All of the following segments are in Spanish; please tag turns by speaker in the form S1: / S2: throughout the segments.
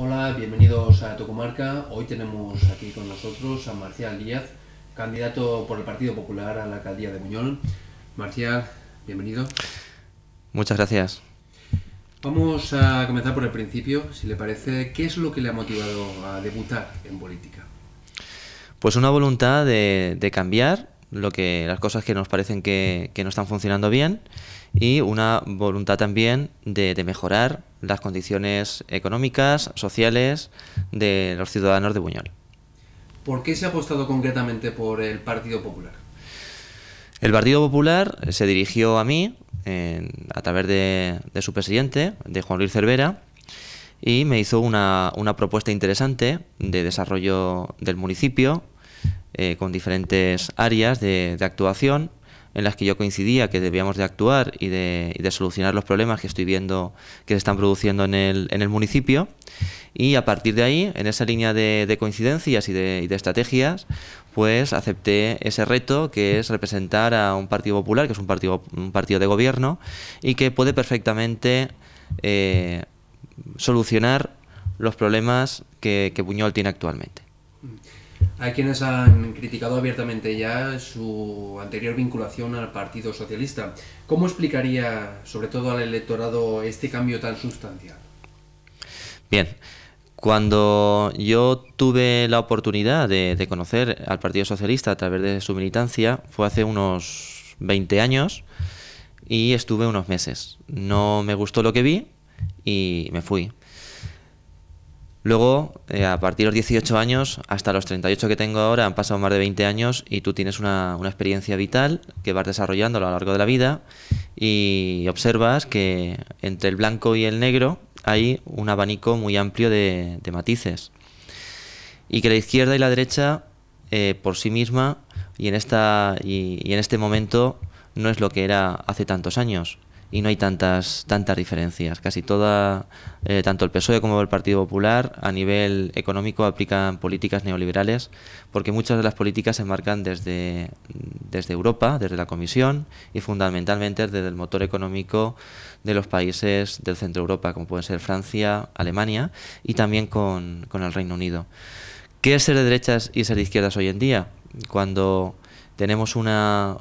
S1: Hola, bienvenidos a Tocomarca. Hoy tenemos aquí con nosotros a Marcial Díaz, candidato por el Partido Popular a la alcaldía de Buñol. Marcial, bienvenido.
S2: Muchas gracias.
S1: Vamos a comenzar por el principio, si le parece. ¿Qué es lo que le ha motivado a debutar en política?
S2: Pues una voluntad de cambiar lo que, las cosas que nos parecen que, no están funcionando bien y una voluntad también de, mejorar las condiciones económicas, sociales de los ciudadanos de Buñol.
S1: ¿Por qué se ha apostado concretamente por el Partido Popular?
S2: El Partido Popular se dirigió a mí a través de, su presidente, de Juan Luis Cervera, y me hizo una, una propuesta interesante de desarrollo del municipio eh, con diferentes áreas de, actuación en las que yo coincidía que debíamos de actuar y de, solucionar los problemas que estoy viendo que se están produciendo en el, municipio. Y a partir de ahí, en esa línea de, coincidencias y, de, estrategias, pues acepté ese reto que es representar a un Partido Popular, que es un partido, un partido de gobierno, y que puede perfectamente eh, solucionar los problemas que, que tiene actualmente. Mm.
S1: Hay quienes han criticado abiertamente ya su anterior vinculación al Partido Socialista. ¿Cómo explicaría, sobre todo al electorado, este cambio tan sustancial?
S2: Bien, cuando yo tuve la oportunidad de, conocer al Partido Socialista a través de su militancia, fue hace unos 20 años y estuve unos meses. No me gustó lo que vi y me fui. Luego, eh, a partir de los 18 años hasta los 38 que tengo ahora, han pasado más de 20 años y tú tienes una, experiencia vital que vas desarrollando a lo largo de la vida y observas que entre el blanco y el negro hay un abanico muy amplio de, matices. Y que la izquierda y la derecha, eh, por sí misma y en, esta, y en este momento, no es lo que era hace tantos años y no hay tantas, tantas diferencias. Casi toda, eh, tanto el PSOE como el Partido Popular, a nivel económico aplican políticas neoliberales, porque muchas de las políticas se marcan desde, desde Europa, desde la Comisión y fundamentalmente desde el motor económico de los países del centro Europa, como pueden ser Francia, Alemania y también con, con el Reino Unido. ¿Qué es ser de derechas y ser de izquierdas hoy en día? Cuando tenemos una,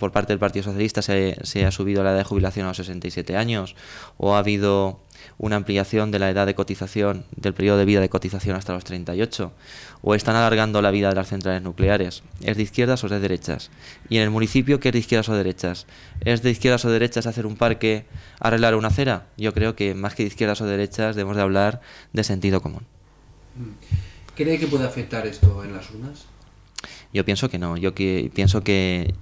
S2: por parte del Partido Socialista se, ha subido la edad de jubilación a los 67 años o ha habido una ampliación de la edad de cotización, del periodo de vida de cotización hasta los 38 o están alargando la vida de las centrales nucleares. ¿Es de izquierdas o es de derechas? Y en el municipio, ¿qué es de izquierdas o derechas? ¿Es de izquierdas o derechas hacer un parque, arreglar una acera? Yo creo que más que de izquierdas o derechas debemos de hablar de sentido común.
S1: ¿Cree que puede afectar esto en las urnas?
S2: Yo pienso que no, yo pienso que,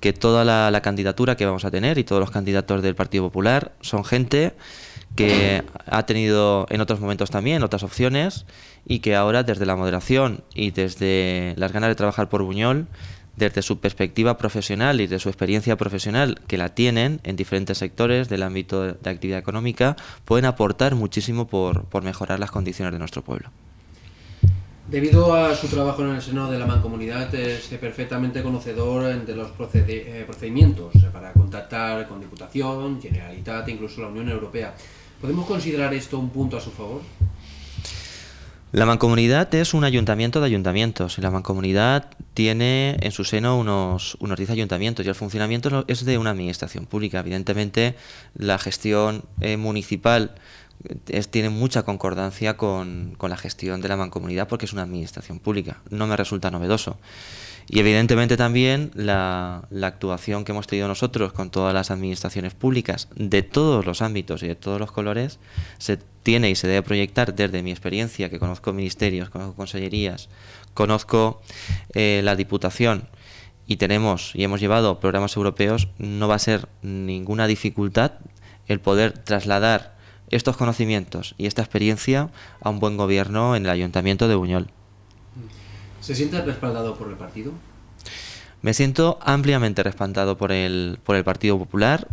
S2: que toda la, candidatura que vamos a tener y todos los candidatos del Partido Popular son gente que ha tenido en otros momentos también otras opciones y que ahora desde la moderación y desde las ganas de trabajar por Buñol, desde su perspectiva profesional y de su experiencia profesional que la tienen en diferentes sectores del ámbito de actividad económica, pueden aportar muchísimo por mejorar las condiciones de nuestro pueblo.
S1: Debido a su trabajo en el seno de la mancomunidad, es perfectamente conocedor de los eh, procedimientos para contactar con Diputación, Generalitat e incluso la Unión Europea. ¿Podemos considerar esto un punto a su favor?
S2: La mancomunidad es un ayuntamiento de ayuntamientos. La mancomunidad tiene en su seno unos, unos 10 ayuntamientos y el funcionamiento es de una administración pública. Evidentemente, la gestión eh, municipal tiene mucha concordancia con, con, la gestión de la mancomunidad porque es una administración pública. No me resulta novedoso. Y evidentemente también la, actuación que hemos tenido nosotros con todas las administraciones públicas de todos los ámbitos y de todos los colores se tiene y se debe proyectar desde mi experiencia, que conozco ministerios, conozco consellerías, conozco eh, la Diputación y tenemos y hemos llevado programas europeos, no va a ser ninguna dificultad el poder trasladar estos conocimientos y esta experiencia a un buen gobierno en el Ayuntamiento de Buñol.
S1: ¿Se siente respaldado por el partido?
S2: Me siento ampliamente respaldado por el, por el Partido Popular,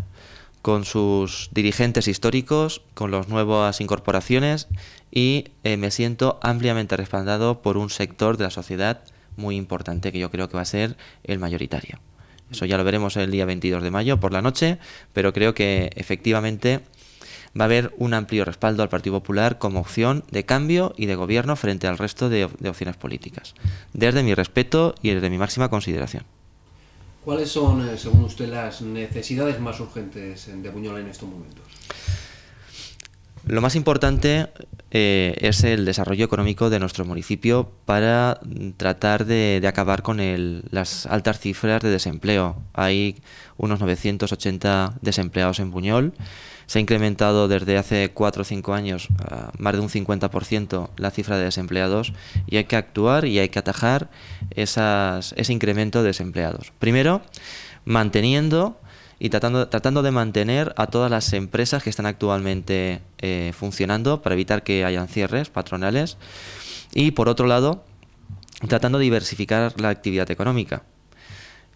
S2: con sus dirigentes históricos, con las nuevas incorporaciones y eh, me siento ampliamente respaldado por un sector de la sociedad muy importante que yo creo que va a ser el mayoritario. Eso ya lo veremos el día 22 de mayo por la noche, pero creo que efectivamente va a haber un amplio respaldo al Partido Popular como opción de cambio y de gobierno frente al resto de, opciones políticas, desde mi respeto y desde mi máxima consideración.
S1: ¿Cuáles son, eh, según usted, las necesidades más urgentes de Buñol en estos momentos?
S2: Lo más importante eh, es el desarrollo económico de nuestro municipio para tratar de, acabar con las altas cifras de desempleo. Hay unos 980 desempleados en Buñol. Se ha incrementado desde hace 4 o 5 años más de un 50% la cifra de desempleados y hay que actuar y hay que atajar ese incremento de desempleados. Primero, manteniendo y tratando, tratando de mantener a todas las empresas que están actualmente eh, funcionando para evitar que hayan cierres patronales. Y por otro lado, tratando de diversificar la actividad económica.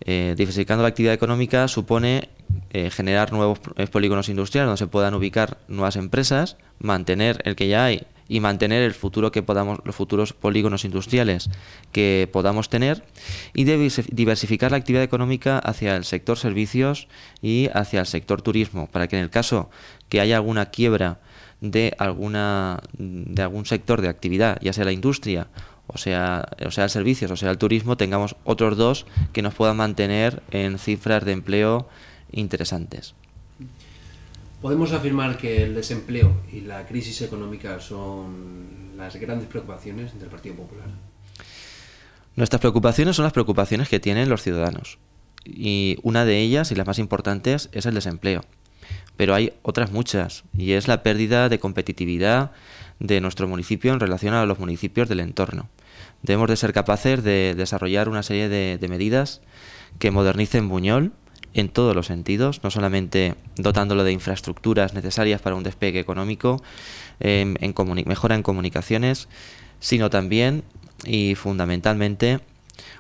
S2: Eh, diversificando la actividad económica supone eh, generar nuevos polígonos industriales donde se puedan ubicar nuevas empresas, mantener el que ya hay y mantener el futuro que podamos, los futuros polígonos industriales que podamos tener y diversificar la actividad económica hacia el sector servicios y hacia el sector turismo, para que en el caso que haya alguna quiebra de alguna de algún sector de actividad, ya sea la industria o sea, o sea el servicios o sea el turismo, tengamos otros dos que nos puedan mantener en cifras de empleo interesantes.
S1: Podemos afirmar que el desempleo y la crisis económica son las grandes preocupaciones del Partido Popular.
S2: Nuestras preocupaciones son las preocupaciones que tienen los ciudadanos. Y una de ellas, y las más importantes, es el desempleo. Pero hay otras muchas, y es la pérdida de competitividad de nuestro municipio en relación a los municipios del entorno. Debemos de ser capaces de desarrollar una serie de, de medidas que modernicen Buñol, en todos los sentidos, no solamente dotándolo de infraestructuras necesarias para un despegue económico, em, mejora en comunicaciones, sino también y fundamentalmente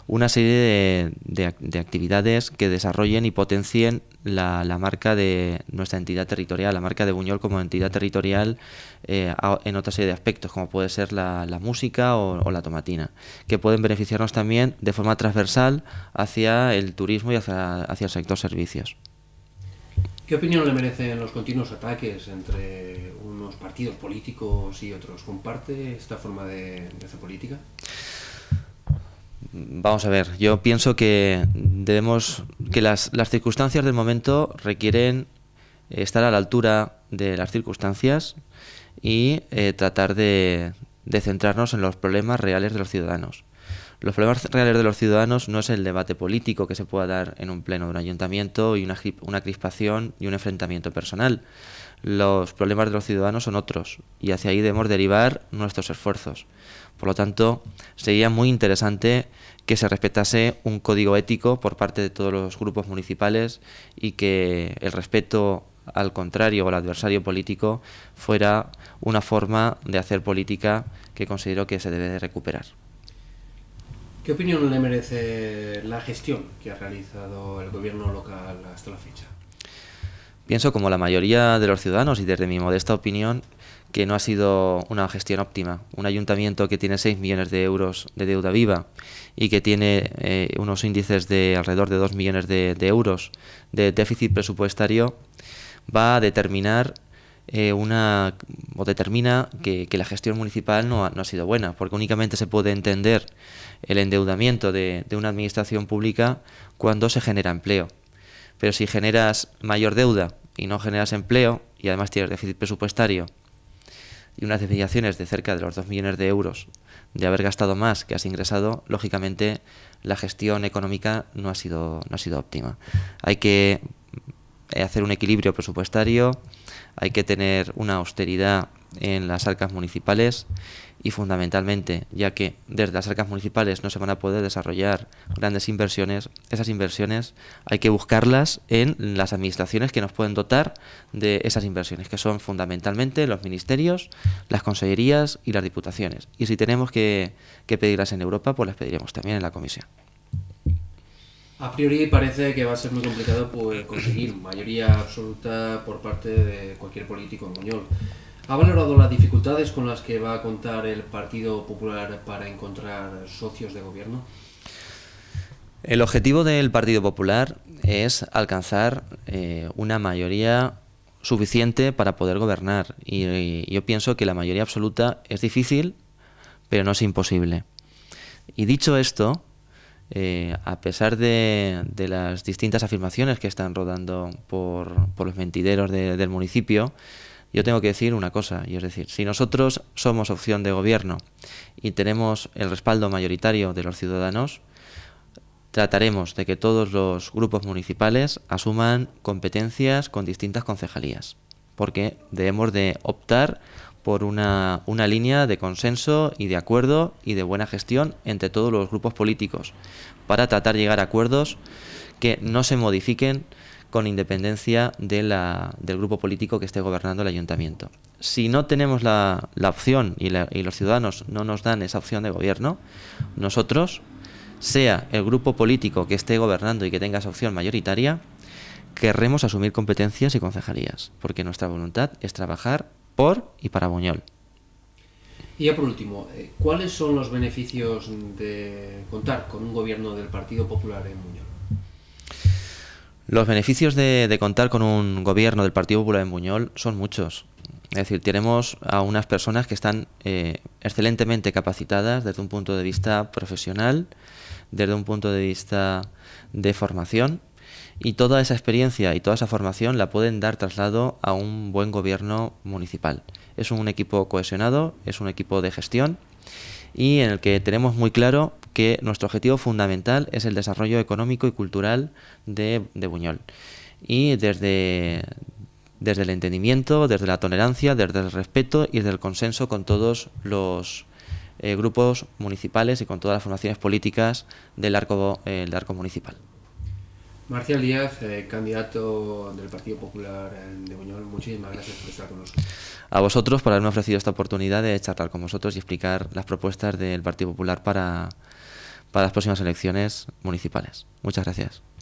S2: una serie de actividades que desarrollen y potencien la, marca de nuestra entidad territorial, la marca de Buñol como entidad territorial eh, en otra serie de aspectos, como puede ser la, música o, la tomatina, que pueden beneficiarnos también de forma transversal hacia el turismo y hacia, el sector servicios.
S1: ¿Qué opinión le merecen los continuos ataques entre unos partidos políticos y otros? ¿Comparte esta forma de, de hacer política?
S2: Vamos a ver, yo pienso que debemos que las, circunstancias del momento requieren eh, estar a la altura de las circunstancias y eh, tratar de, de, centrarnos en los problemas reales de los ciudadanos. Los problemas reales de los ciudadanos no es el debate político que se pueda dar en un pleno de un ayuntamiento y una, una crispación y un enfrentamiento personal los problemas de los ciudadanos son otros y hacia ahí debemos derivar nuestros esfuerzos. Por lo tanto, sería muy interesante que se respetase un código ético por parte de todos los grupos municipales y que el respeto al contrario o al adversario político fuera una forma de hacer política que considero que se debe de recuperar.
S1: ¿Qué opinión le merece la gestión que ha realizado el gobierno local hasta la fecha?
S2: Pienso, como la mayoría de los ciudadanos y desde mi modesta opinión, que no ha sido una gestión óptima. Un ayuntamiento que tiene 6 millones de euros de deuda viva y que tiene eh, unos índices de alrededor de 2 millones de, euros de déficit presupuestario va a determinar eh, una o determina que, la gestión municipal no ha, sido buena, porque únicamente se puede entender el endeudamiento de una administración pública cuando se genera empleo. Pero si generas mayor deuda y no generas empleo y además tienes déficit presupuestario y unas desviaciones de cerca de los 2 millones de euros de haber gastado más que has ingresado, lógicamente la gestión económica no ha sido, no ha sido óptima. Hay que hacer un equilibrio presupuestario, hay que tener una austeridad en las arcas municipales y fundamentalmente, ya que desde las arcas municipales no se van a poder desarrollar grandes inversiones, esas inversiones hay que buscarlas en las administraciones que nos pueden dotar de esas inversiones, que son fundamentalmente los ministerios, las consellerías y las diputaciones. Y si tenemos que, pedirlas en Europa, pues las pediremos también en la Comisión.
S1: A priori parece que va a ser muy complicado pues, conseguir mayoría absoluta por parte de cualquier político en Muñoz. Ha valorado las dificultades con las que va a contar el Partido Popular para encontrar socios de gobierno.
S2: El objetivo del Partido Popular es alcanzar eh, una mayoría suficiente para poder gobernar. Y, yo pienso que la mayoría absoluta es difícil, pero no es imposible. Y dicho esto, eh, a pesar de, las distintas afirmaciones que están rodando por, los mentideros del municipio, yo tengo que decir una cosa, y es decir, si nosotros somos opción de gobierno y tenemos el respaldo mayoritario de los ciudadanos, trataremos de que todos los grupos municipales asuman competencias con distintas concejalías, porque debemos de optar por una, una, línea de consenso y de acuerdo y de buena gestión entre todos los grupos políticos, para tratar de llegar a acuerdos que no se modifiquen con independencia de del grupo político que esté gobernando el ayuntamiento. Si no tenemos la, opción y, y, los ciudadanos no nos dan esa opción de gobierno, nosotros, sea el grupo político que esté gobernando y que tenga esa opción mayoritaria, querremos asumir competencias y concejalías, porque nuestra voluntad es trabajar por y para Buñol.
S1: Y ya por último, eh, ¿cuáles son los beneficios de contar con un gobierno del Partido Popular en Buñol?
S2: Los beneficios de, contar con un gobierno del Partido Popular en Buñol son muchos. Es decir, tenemos a unas personas que están eh, excelentemente capacitadas desde un punto de vista profesional, desde un punto de vista de formación, y toda esa experiencia y toda esa formación la pueden dar traslado a un buen gobierno municipal. Es un equipo cohesionado, es un equipo de gestión y en el que tenemos muy claro que nuestro objetivo fundamental es el desarrollo económico y cultural de, Buñol. Y desde, desde el entendimiento, desde la tolerancia, desde el respeto y desde el consenso con todos los eh, grupos municipales y con todas las formaciones políticas del arco, eh, arco municipal.
S1: Marcial Díaz, eh, candidato del Partido Popular de Buñol, muchísimas gracias por estar con nosotros
S2: a vosotros por haberme ofrecido esta oportunidad de charlar con vosotros y explicar las propuestas del Partido Popular para, las próximas elecciones municipales. Muchas gracias.